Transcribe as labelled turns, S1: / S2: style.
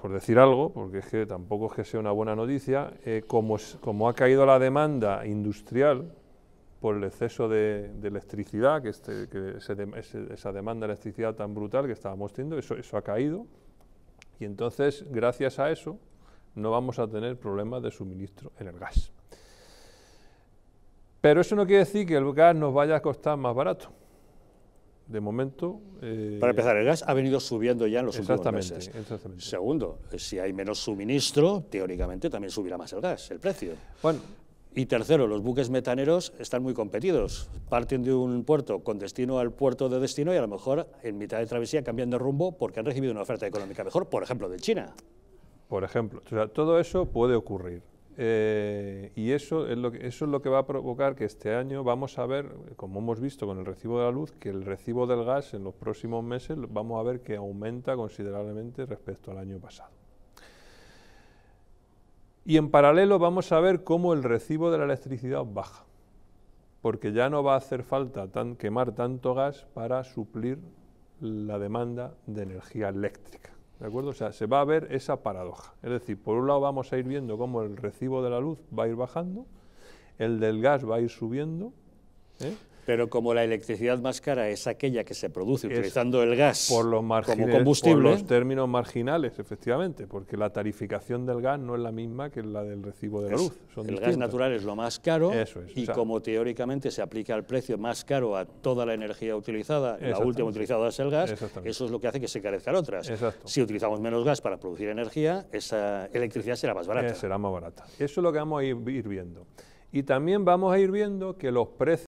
S1: por decir algo, porque es que tampoco es que sea una buena noticia, eh, como, como, ha caído la demanda industrial por el exceso de, electricidad, que, este, esa demanda de electricidad tan brutal que estábamos teniendo, eso ha caído, y entonces, gracias a eso, no vamos a tener problemas de suministro en el gas. Pero eso no quiere decir que el gas nos vaya a costar más barato
S2: de momento...
S1: Eh, Para empezar, el
S2: gas ha venido subiendo ya en los últimos meses. Exactamente. Segundo, si hay menos suministro, teóricamente también subirá más el gas, el precio. Bueno, y tercero, los buques metaneros están muy competidos. Parten de un puerto con destino al puerto de destino y a lo mejor en mitad de travesía cambian de rumbo porque han recibido una oferta económica mejor, por ejemplo, de China.
S1: Por ejemplo, o sea, todo eso puede ocurrir. Eh, y eso es, lo que, va a provocar que este año vamos a ver, como hemos visto con el recibo de la luz, que el recibo del gas en los próximos meses vamos a ver que aumenta considerablemente respecto al año pasado. Y en paralelo vamos a ver cómo el recibo de la electricidad baja, porque ya no va a hacer falta quemar tanto gas para suplir la demanda de energía eléctrica. ¿De acuerdo? O sea, se va a ver esa paradoja. Es decir, por un lado vamos a ir viendo cómo el recibo de la luz va a ir bajando, el del gas va a ir subiendo, ¿eh? Pero como la electricidad más cara es aquella que se produce utilizando el gas como combustible. Por los términos marginales, efectivamente, porque la tarificación del gas no es la misma que la del recibo de la luz. el gas natural es lo
S2: más caro y como teóricamente se aplica el precio más caro a toda la energía utilizada, la última utilizada es el gas, eso es lo que hace que se carezcan otras. Si utilizamos menos gas para producir
S1: energía, esa electricidad será más barata. Eh, será más barata. Eso es lo que vamos a ir viendo. Y también vamos a ir viendo que los precios